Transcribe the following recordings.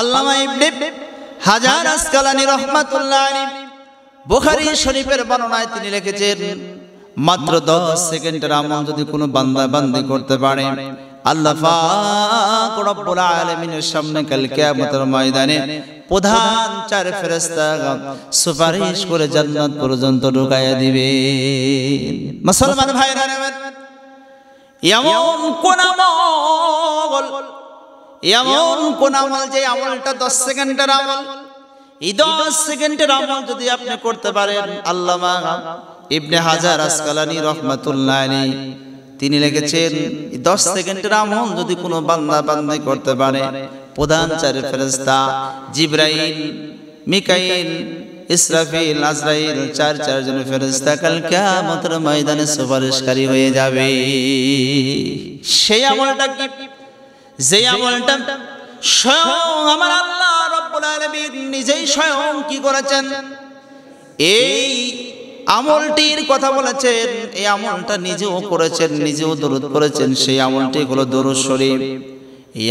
আল্লামা ইবনে হাজার আসকালানি রহমাতুল্লাহ শরীফের বর্ণনায় তিনি লিখেছেন মাত্র 10 সেকেন্ডের আমল যদি কোনো বান্দা বান্দি করতে পারে আল্লাহ পাক রব্বুল আলামিনের সামনে কাল কিয়ামতের ময়দানে প্রধান চার ফেরেশতা সুপারিশ করে জান্নাত পর্যন্ত ঢুকাইয়া দিবে মুসলমান ভাইরা এমন কোন আমল এমন কোন আমল যে আমলটা দশ সেকেন্ডের আমল এই দশ সেকেন্ডের আমল যদি আপনি করতে পারেন আল্লামা ইবনে হাজার আসকালানি রহমাতুল্লাহ তিনি লিখেছেন দশ সেকেন্ডের আমল যদি কোনো বান্দা বান্দি করতে পারে প্রধান চারে ফেরেস্তা জিব্রাইল মিকাইল ইসরাফিল আজরাইল চার চারজন ফেরেস্তা কাল কেমতের ময়দানে সুপারিশকারী হয়ে যাবে সেই আমলটা কি যে আমলটা স্বয়ং আমার আল্লাহ রব্বুল আলামিন নিজেই স্বয়ং কি করেছেন এই আমলটির কথা বলেছেন এই আমলটা নিজেও করেছেন নিজেও দরুদ করেছেন সেই আমলটি হলো দরুদ শরীফ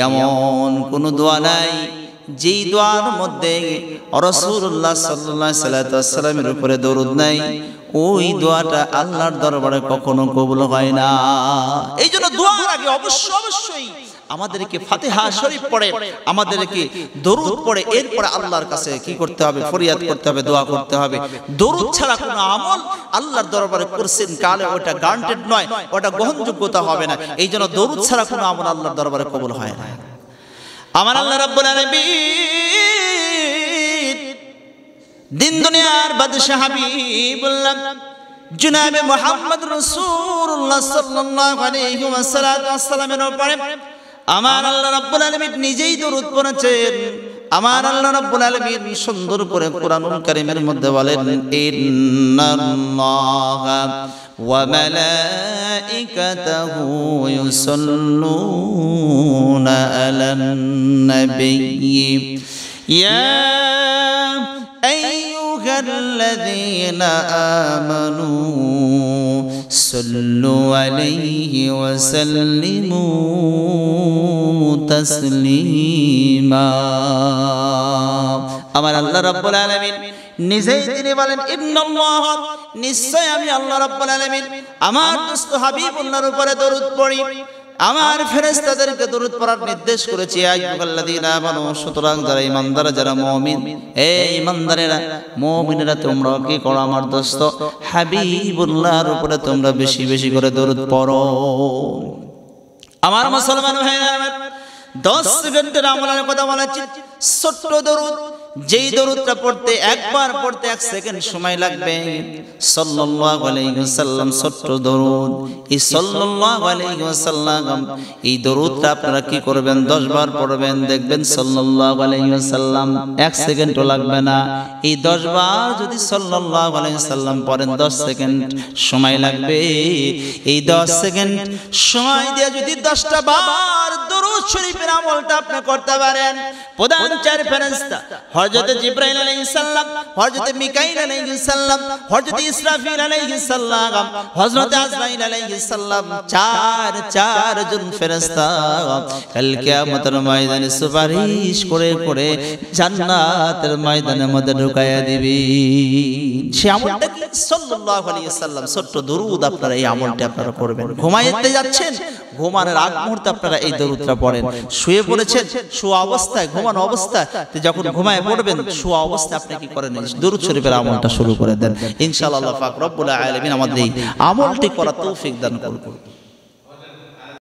এমন কোনো দোয়া নাই যেই দোয়ার মধ্যে রসুল্লাহ সাল্লামের উপরে দরুদ নাই ওই দোয়াটা আল্লাহর দরবারে কখনো কবুল হয় না এই জন্য দোয়ার আগে অবশ্যই অবশ্যই আমাদেরকে ফাতেহা শরীফ পড়ে আমাদেরকে দরুদ পড়ে এরপরে আল্লাহর কাছে কি করতে হবে ফরিয়াদ করতে হবে দোয়া করতে হবে দরুদ ছাড়া কোনো আমল আল্লাহর দরবারে করছেন কালে ওটা গ্রান্টেড নয় ওটা গ্রহণযোগ্যতা হবে না এই জন্য দরুদ ছাড়া কোনো আমল আল্লাহর দরবারে কবুল হয় না আমার আল্লাহ রাব্বুল দিন দুনিয়ার বাদশাহ বললাম জুনাবে মোহাম্মদ রাসূলুল্লাহ সাল্লাল্লাহু আলাইহি উপরে আমার আল্লাহ রাব্বুল আলামিন নিজেই দরুদ পড়েছেন আমার আল্লাহ রাব্বুল আলামিন সুন্দর করে কোরআনুল কারীমের মধ্যে বলেন ইন্নাল্লাহা وملائكته يصلون على النبي يا أيها الذين آمنوا صلوا عليه وسلموا আমার আল্লাহ নিজেই তিনি বলেন নিশ্চয় আমি আল্লাহ আমার উপরে দরুদ পড়ি আমার দরুদ পড়ার নির্দেশ করেছি সুতরাং যারা ঈমানদার যারা মুমিন হে ঈমানদারেরা মুমিনেরা তোমরা কি করো আমার দোস্ত হাবিবুল্লাহর উপরে তোমরা বেশি বেশি করে দরুদ পড়ো আমার মুসলমান ভাই আমার দশ স্টুডেন্টের আমলের কথা বলা ছোট্ট দরুদ যেই দরুদটা পড়তে একবার পড়তে এক সেকেন্ড সময় লাগবে সাল্লাল্লাহু আলাইহি ওয়াসাল্লাম ছোট্ট দরুদ এই সাল্লাল্লাহু আলাইহি ওয়াসাল্লাম এই দরুদটা আপনারা কি করবেন দশ বার পড়বেন দেখবেন সাল্লাল্লাহু আলাইহি ওয়াসাল্লাম এক সেকেন্ডও লাগবে না এই দশ বার যদি সাল্লাল্লাহু আলাইহি ওয়াসাল্লাম পড়েন দশ সেকেন্ড সময় লাগবে এই দশ সেকেন্ড সময় দিয়ে যদি দশটা বার দরুদ শরীফের আমলটা আপনি করতে পারেন প্রধান প্রধান চার ফেরেশতা হযরত জিবরাইল আলাইহিস সালাম হযরত মিকাইল আলাইহিস সালাম হযরত ইসরাফিল আলাইহিস সালাম হযরত আজরাইল আলাইহিস সালাম চার চার জন ফেরেস্তা কাল কিয়ামতের ময়দানে সুপারিশ করে করে জান্নাতের ময়দানে মধ্যে ঢুকায়া দিবি সে আমলটা কি সাল্লাল্লাহু আলাইহি সাল্লাম ছোট্ট দরুদ আপনারা এই আমলটা আপনারা করবেন ঘুমাইতে যাচ্ছেন ঘুমানোর আগ মুহূর্তে আপনারা এই দরুদটা পড়েন শুয়ে পড়েছেন শোয়া অবস্থায় ঘুমানো অবস্থায় যখন ঘুমায় পড়বেন শোয়া অবস্থায় আপনি কি করেন দরুদ শরীফের আমলটা শুরু করে দেন ইনশাআল্লাহ পাক রব্বুল আলামিন আমাদের এই আমলটি করা তৌফিক দান করুন